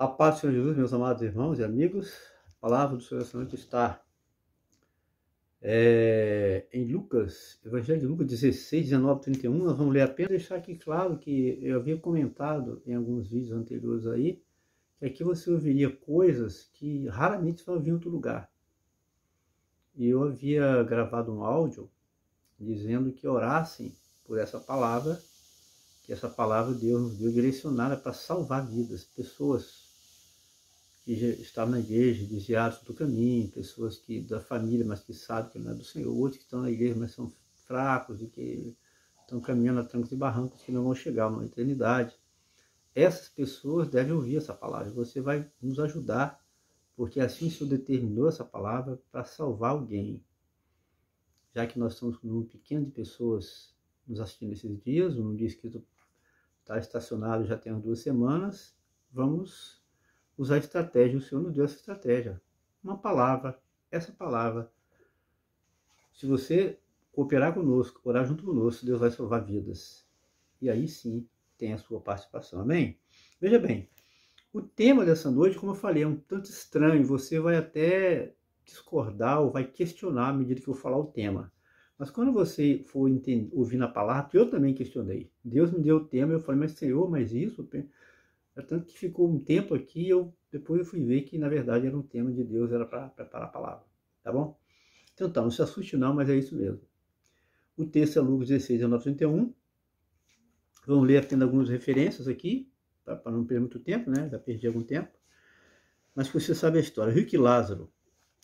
A paz do Senhor Jesus, meus amados irmãos e amigos, a palavra do Senhor Santo está é, em Lucas, Evangelho de Lucas 16, 19, 31. Nós vamos ler apenas deixar aqui claro que eu havia comentado em alguns vídeos anteriores aí, que aqui você ouviria coisas que raramente você ouvir em outro lugar. E eu havia gravado um áudio dizendo que orassem por essa palavra, que essa palavra Deus nos deu direcionada para salvar vidas, pessoas que estavam na igreja, desviados do caminho, pessoas que da família, mas que sabem que não é do Senhor, outros que estão na igreja, mas são fracos e que estão caminhando a trancos e barrancos que não vão chegar na eternidade. Essas pessoas devem ouvir essa palavra. Você vai nos ajudar, porque é assim o Senhor determinou essa palavra para salvar alguém. Já que nós estamos com um número pequeno de pessoas nos assistindo esses dias, um dia escrito está estacionado já tem umas duas semanas, vamos usar estratégia. O Senhor nos deu essa estratégia. Uma palavra, essa palavra. Se você cooperar conosco, orar junto conosco, Deus vai salvar vidas. E aí sim tem a sua participação. Amém? Veja bem, o tema dessa noite, como eu falei, é um tanto estranho. Você vai até discordar ou vai questionar à medida que eu falar o tema. Mas quando você for ouvindo a palavra, eu também questionei. Deus me deu o tema, eu falei, mas Senhor, mas isso? É tanto que ficou um tempo aqui, eu depois eu fui ver que na verdade era um tema de Deus, era para preparar a palavra, tá bom? Então tá, não se assuste não, mas é isso mesmo. O texto é Lucas 16, 19, 31. Vamos ler tendo algumas referências aqui, para não perder muito tempo, né? Já perdi algum tempo. Mas você sabe a história. Rico Lázaro.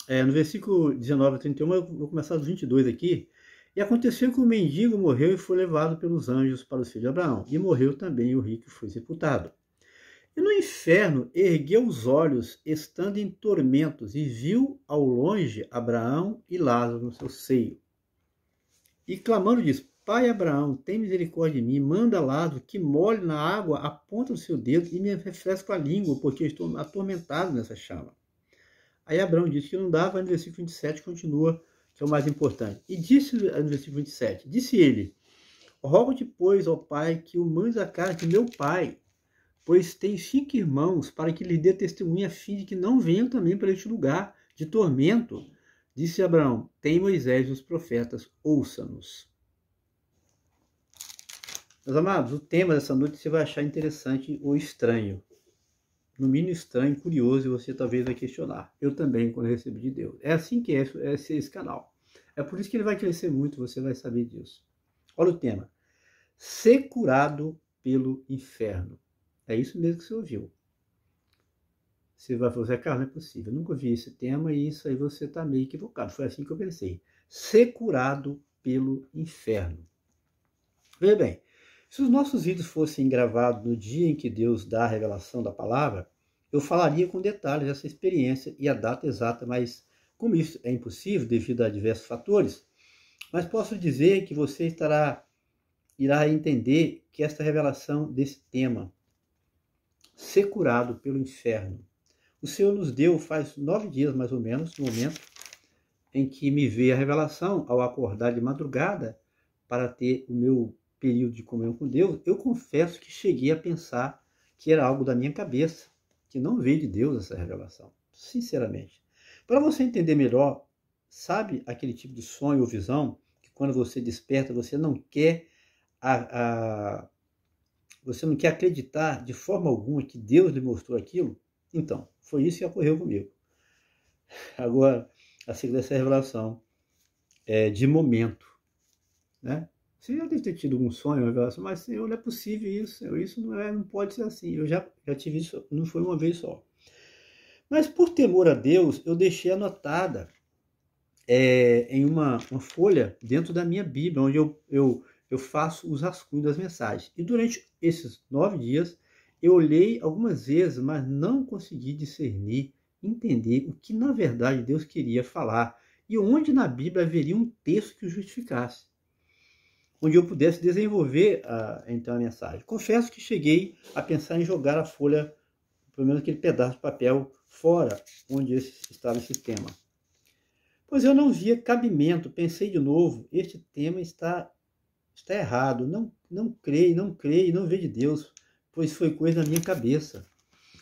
É, no versículo 19 a 31, eu vou começar dos 22 aqui. E aconteceu que o mendigo morreu e foi levado pelos anjos para os filhos de Abraão. E morreu também o rico e foi sepultado. E no inferno ergueu os olhos, estando em tormentos, e viu ao longe Abraão e Lázaro no seu seio. E clamando diz: Pai Abraão, tem misericórdia de mim, manda Lázaro que molhe na água a ponta do seu dedo e me refresca a língua, porque estou atormentado nessa chama. Aí Abraão disse que não dava, no versículo 27 continua, que é o mais importante. E disse no versículo 27, disse ele, rogo-te, pois, ao Pai, que o mandes a casa de meu pai, pois tem cinco irmãos, para que lhe dê testemunha a fim de que não venham também para este lugar de tormento. Disse Abraão: Tem Moisés e os profetas, ouça-nos. Meus amados, o tema dessa noite você vai achar interessante ou estranho. No mínimo estranho, curioso, e você talvez vai questionar. Eu também, quando recebi de Deus. É assim que é, é esse, esse canal. É por isso que ele vai crescer muito, você vai saber disso. Olha o tema. Ser curado pelo inferno. É isso mesmo que você ouviu. Você vai falar, Carlos, não é possível, eu nunca vi esse tema e isso aí você está meio equivocado. Foi assim que eu pensei. Ser curado pelo inferno. Veja bem, se os nossos vídeos fossem gravados no dia em que Deus dá a revelação da palavra, eu falaria com detalhes essa experiência e a data exata, mas como isso é impossível devido a diversos fatores, mas posso dizer que você estará irá entender que esta revelação desse tema ser curado pelo inferno. O Senhor nos deu faz nove dias mais ou menos, no momento em que me veio a revelação, ao acordar de madrugada para ter o meu período de comunhão com Deus, eu confesso que cheguei a pensar que era algo da minha cabeça, que não veio de Deus essa revelação, sinceramente. Para você entender melhor, sabe aquele tipo de sonho ou visão que quando você desperta você não quer a, a você não quer acreditar de forma alguma que Deus lhe mostrou aquilo, então, foi isso que ocorreu comigo. Agora, a segunda essa revelação é de momento, né? Você já deve ter tido algum sonho, uma revelação, mas Senhor, não é possível isso, Senhor, isso não, é, não pode ser assim. Eu já, já tive isso, não foi uma vez só. Mas por temor a Deus, eu deixei anotada é, em uma, uma folha dentro da minha Bíblia, onde eu, eu eu faço os rascunhos das mensagens. E durante esses nove dias, eu olhei algumas vezes, mas não consegui discernir, entender o que na verdade Deus queria falar e onde na Bíblia haveria um texto que o justificasse, onde eu pudesse desenvolver a, ah, então a mensagem. Confesso que cheguei a pensar em jogar a folha, pelo menos aquele pedaço de papel, fora onde estava esse tema. Pois eu não via cabimento, pensei de novo, este tema está Está errado, não, não creio, não creio, não vejo Deus, pois foi coisa na minha cabeça.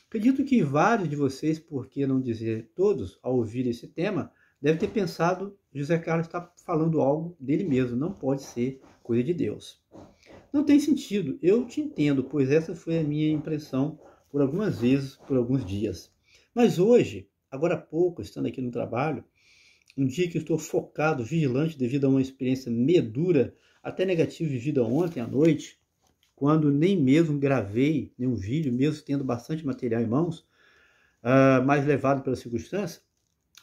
Acredito que vários de vocês, por que não dizer todos, ao ouvir esse tema, devem ter pensado José Carlos está falando algo dele mesmo, não pode ser coisa de Deus. Não tem sentido, eu te entendo, pois essa foi a minha impressão por algumas vezes, por alguns dias. Mas hoje, agora há pouco, estando aqui no trabalho, um dia que estou focado, vigilante, devido a uma experiência medura, até negativa, vivida ontem à noite, quando nem mesmo gravei nenhum vídeo, mesmo tendo bastante material em mãos, uh, mas levado pela circunstância,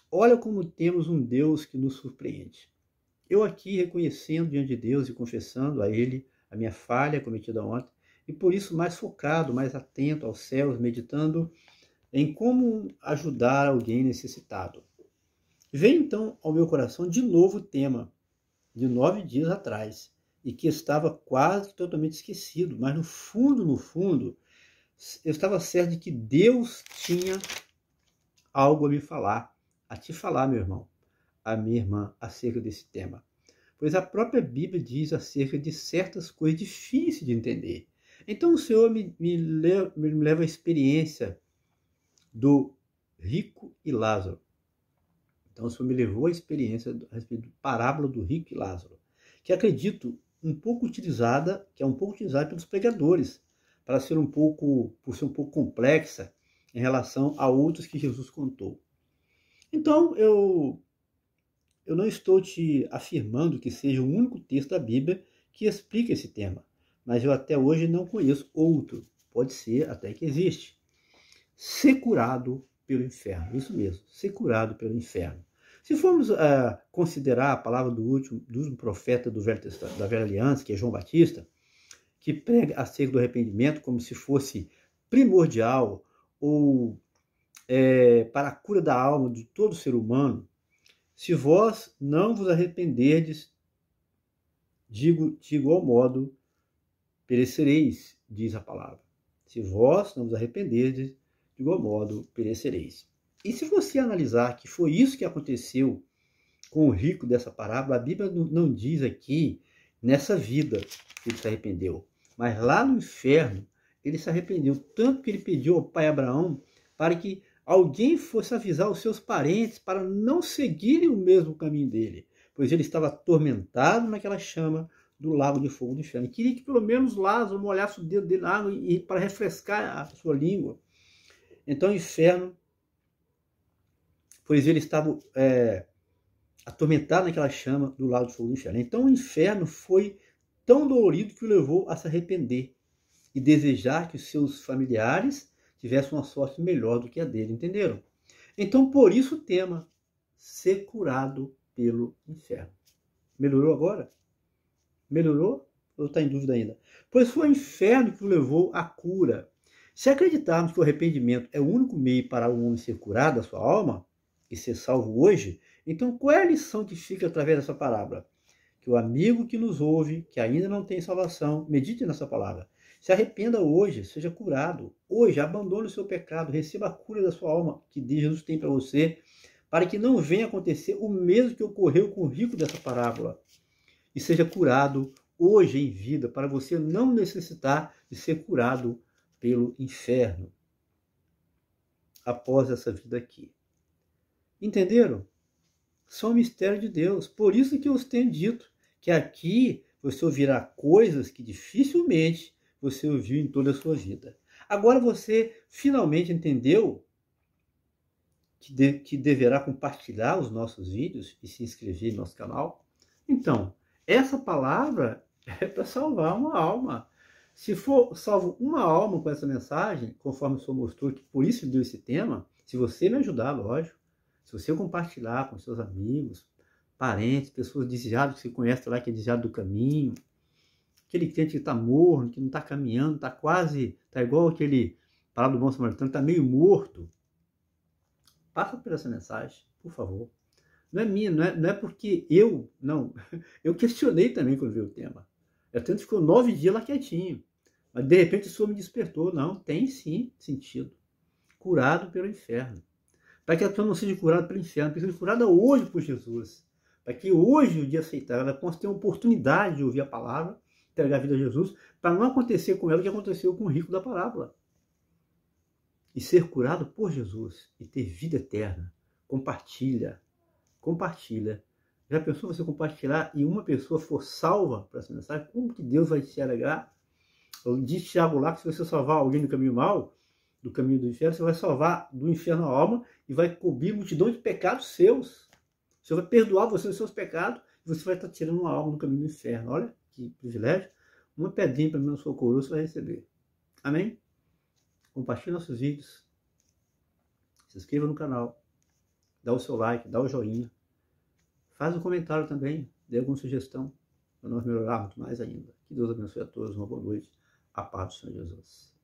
olha como temos um Deus que nos surpreende. Eu aqui reconhecendo diante de Deus e confessando a Ele a minha falha cometida ontem, e por isso mais focado, mais atento aos céus, meditando em como ajudar alguém necessitado. Vem então ao meu coração de novo o tema, de nove dias atrás, e que estava quase totalmente esquecido, mas no fundo, no fundo, eu estava certo de que Deus tinha algo a me falar, a te falar, meu irmão, a minha irmã, acerca desse tema. Pois a própria Bíblia diz acerca de certas coisas difíceis de entender. Então o Senhor me, me, leva, me leva à experiência do rico e Lázaro. Então, isso me levou à experiência a respeito da parábola do rico e Lázaro, que acredito um pouco utilizada, que é um pouco utilizada pelos pregadores, para ser um pouco, por ser um pouco complexa em relação a outros que Jesus contou. Então, eu eu não estou te afirmando que seja o único texto da Bíblia que explica esse tema, mas eu até hoje não conheço outro. Pode ser até que existe. Ser curado pelo inferno. Isso mesmo, ser curado pelo inferno. Se formos uh, considerar a palavra do último, do último profeta do Velho Testamento, da Velha Aliança, que é João Batista, que prega acerca do arrependimento como se fosse primordial ou é, para a cura da alma de todo ser humano, se vós não vos arrependerdes, digo de igual modo, perecereis, diz a palavra. Se vós não vos arrependerdes, de igual modo perecereis. E se você analisar que foi isso que aconteceu com o rico dessa parábola, a Bíblia não diz aqui nessa vida que ele se arrependeu, mas lá no inferno ele se arrependeu, tanto que ele pediu ao pai Abraão para que alguém fosse avisar os seus parentes para não seguirem o mesmo caminho dele, pois ele estava atormentado naquela chama do lago de fogo do inferno. Queria que pelo menos Lázaro molhasse o dedo dele na água e, para refrescar a sua língua. Então o inferno, pois ele estava é, atormentado naquela chama do lado de fogo do inferno. Então o inferno foi tão dolorido que o levou a se arrepender e desejar que os seus familiares tivessem uma sorte melhor do que a dele, entenderam? Então por isso o tema, ser curado pelo inferno. Melhorou agora? Melhorou? Ou está em dúvida ainda? Pois foi o inferno que o levou à cura se acreditarmos que o arrependimento é o único meio para o homem ser curado da sua alma e ser salvo hoje, então qual é a lição que fica através dessa palavra? Que o amigo que nos ouve, que ainda não tem salvação, medite nessa palavra. Se arrependa hoje, seja curado. Hoje, abandone o seu pecado, receba a cura da sua alma que Jesus tem para você, para que não venha acontecer o mesmo que ocorreu com o rico dessa parábola. E seja curado hoje em vida, para você não necessitar de ser curado pelo inferno após essa vida aqui. Entenderam? São mistério de Deus. Por isso que eu os tenho dito que aqui você ouvirá coisas que dificilmente você ouviu em toda a sua vida. Agora você finalmente entendeu que, de, que deverá compartilhar os nossos vídeos e se inscrever no nosso canal? Então, essa palavra é para salvar uma alma. Se for salvo uma alma com essa mensagem, conforme o senhor mostrou, que por isso deu esse tema, se você me ajudar, lógico, se você compartilhar com seus amigos, parentes, pessoas desejadas que você conhece lá, que é desejado do caminho, aquele cliente que está morno, que não está caminhando, está quase, está igual aquele parado do bom samaritano, está meio morto. Passa por essa mensagem, por favor. Não é minha, não é, não é porque eu, não, eu questionei também quando vi o tema. Eu é tanto ficou nove dias lá quietinho. Mas de repente o Senhor me despertou. Não, tem sim sentido. Curado pelo inferno. Para que a pessoa não seja curada pelo inferno, precisa ser curada hoje por Jesus. Para que hoje, o dia aceitável, ela possa ter a oportunidade de ouvir a palavra, entregar a vida a Jesus, para não acontecer com ela o que aconteceu com o rico da parábola. E ser curado por Jesus e ter vida eterna. Compartilha. Compartilha já pensou você compartilhar e uma pessoa for salva para essa mensagem? Como que Deus vai se alegrar? Diz Tiago lá que se você salvar alguém do caminho mal, do caminho do inferno, você vai salvar do inferno a alma e vai cobrir multidão de pecados seus. Você vai perdoar você os seus pecados e você vai estar tirando uma alma do caminho do inferno. Olha que privilégio. Uma pedrinha para mim na sua você vai receber. Amém? Compartilhe nossos vídeos. Se inscreva no canal. Dá o seu like, dá o joinha. Faz um comentário também, dê alguma sugestão para nós melhorarmos mais ainda. Que Deus abençoe a todos, uma boa noite, a paz do Senhor Jesus.